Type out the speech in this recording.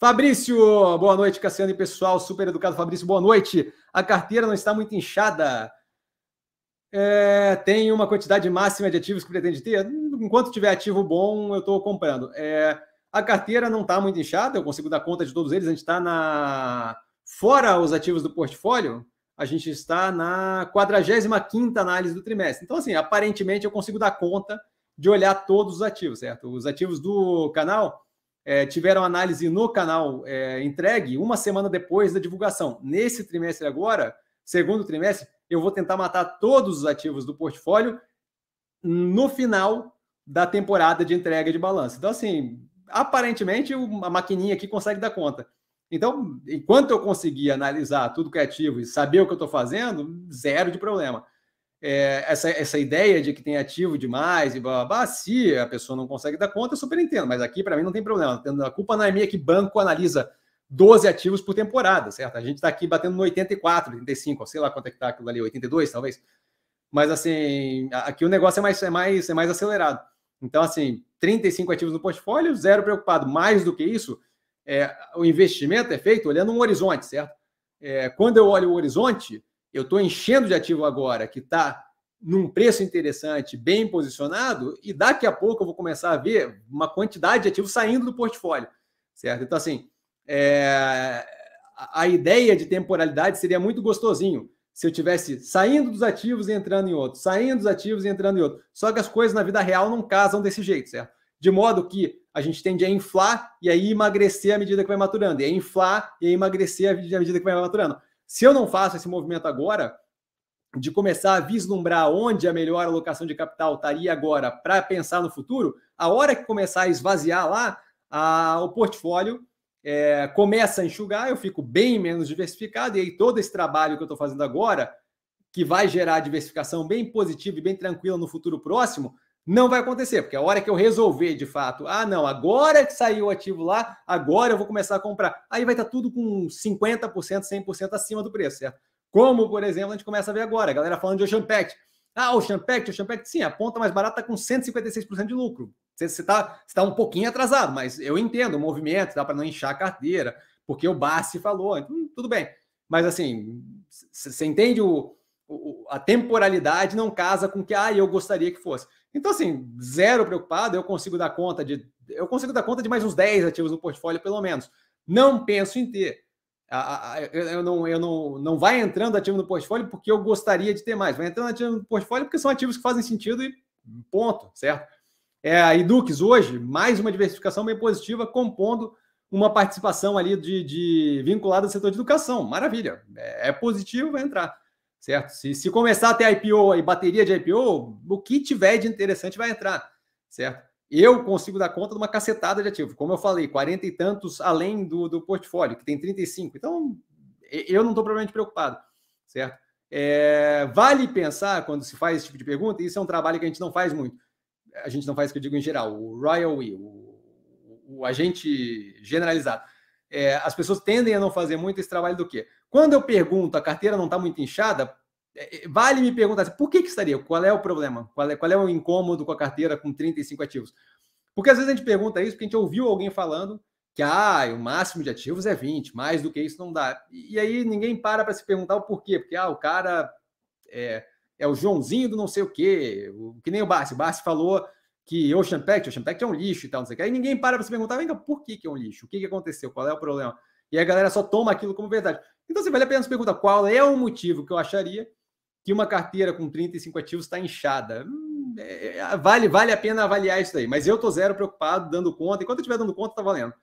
Fabrício, boa noite, Cassiano e pessoal, super educado. Fabrício, boa noite. A carteira não está muito inchada. É, tem uma quantidade máxima de ativos que pretende ter? Enquanto tiver ativo bom, eu estou comprando. É, a carteira não está muito inchada, eu consigo dar conta de todos eles. A gente está na. Fora os ativos do portfólio, a gente está na 45 análise do trimestre. Então, assim, aparentemente eu consigo dar conta de olhar todos os ativos, certo? Os ativos do canal é, tiveram análise no canal é, entregue uma semana depois da divulgação. Nesse trimestre agora, segundo trimestre, eu vou tentar matar todos os ativos do portfólio no final da temporada de entrega de balanço. Então, assim, aparentemente a maquininha aqui consegue dar conta. Então, enquanto eu conseguir analisar tudo que é ativo e saber o que eu estou fazendo, zero de problema é, essa, essa ideia de que tem ativo demais e babá, se a pessoa não consegue dar conta, eu super entendo. Mas aqui, para mim, não tem problema. A culpa não é minha que banco analisa 12 ativos por temporada, certo? A gente está aqui batendo no 84, 85, sei lá quanto é que está aquilo ali, 82 talvez. Mas, assim, aqui o negócio é mais, é mais, é mais acelerado. Então, assim, 35 ativos no portfólio, zero preocupado. Mais do que isso, é, o investimento é feito olhando um horizonte, certo? É, quando eu olho o horizonte, eu estou enchendo de ativo agora, que está num preço interessante, bem posicionado, e daqui a pouco eu vou começar a ver uma quantidade de ativos saindo do portfólio, certo? Então, assim, é... a ideia de temporalidade seria muito gostosinho se eu tivesse saindo dos ativos e entrando em outros, saindo dos ativos e entrando em outros. Só que as coisas na vida real não casam desse jeito, certo? De modo que a gente tende a inflar e aí emagrecer à medida que vai maturando, e aí inflar e aí emagrecer à medida que vai maturando. Se eu não faço esse movimento agora, de começar a vislumbrar onde a melhor alocação de capital estaria agora para pensar no futuro, a hora que começar a esvaziar lá, a, o portfólio é, começa a enxugar, eu fico bem menos diversificado, e aí todo esse trabalho que eu estou fazendo agora, que vai gerar diversificação bem positiva e bem tranquila no futuro próximo, não vai acontecer, porque a hora que eu resolver de fato, ah, não, agora que saiu o ativo lá, agora eu vou começar a comprar. Aí vai estar tá tudo com 50%, 100% acima do preço, certo? Como, por exemplo, a gente começa a ver agora, a galera falando de Ocean Pact. Ah, Ocean Pact, Ocean Pact, sim, a ponta mais barata está com 156% de lucro. Você está tá um pouquinho atrasado, mas eu entendo o movimento, dá para não inchar a carteira, porque o Bassi falou, hum, tudo bem. Mas assim, você entende o, o, a temporalidade não casa com que, ah, eu gostaria que fosse. Então, assim, zero preocupado, eu consigo dar conta de. Eu consigo dar conta de mais uns 10 ativos no portfólio, pelo menos. Não penso em ter. Eu não, eu não, não vai entrando ativo no portfólio porque eu gostaria de ter mais. Vai entrando ativo no portfólio porque são ativos que fazem sentido e ponto, certo? É, a Edux hoje, mais uma diversificação bem positiva, compondo uma participação ali de, de vinculada ao setor de educação. Maravilha. É, é positivo, vai entrar certo? Se, se começar a ter IPO e bateria de IPO, o que tiver de interessante vai entrar, certo? Eu consigo dar conta de uma cacetada de ativo, como eu falei, 40 e tantos além do, do portfólio, que tem 35. Então, eu não estou provavelmente preocupado, certo? É, vale pensar, quando se faz esse tipo de pergunta, e isso é um trabalho que a gente não faz muito, a gente não faz o que eu digo em geral, o Royal We, o, o agente generalizado. É, as pessoas tendem a não fazer muito esse trabalho do quê? Quando eu pergunto, a carteira não está muito inchada, é, é, vale me perguntar assim, por que, que estaria? Qual é o problema? Qual é, qual é o incômodo com a carteira com 35 ativos? Porque às vezes a gente pergunta isso porque a gente ouviu alguém falando que ah, o máximo de ativos é 20, mais do que isso não dá. E aí ninguém para para se perguntar o porquê, porque ah, o cara é, é o Joãozinho do não sei o quê, o, que nem o Barsi. O Barsi falou que Ocean Pact, Ocean Pact é um lixo e tal, não sei o quê. Aí ninguém para para se perguntar, vem cá, por que, que é um lixo? O que, que aconteceu? Qual é o problema? E a galera só toma aquilo como verdade. Então, você assim, vale a pena se perguntar qual é o motivo que eu acharia que uma carteira com 35 ativos está inchada. Hum, é, é, vale, vale a pena avaliar isso daí. Mas eu estou zero preocupado, dando conta. Enquanto eu estiver dando conta, está valendo.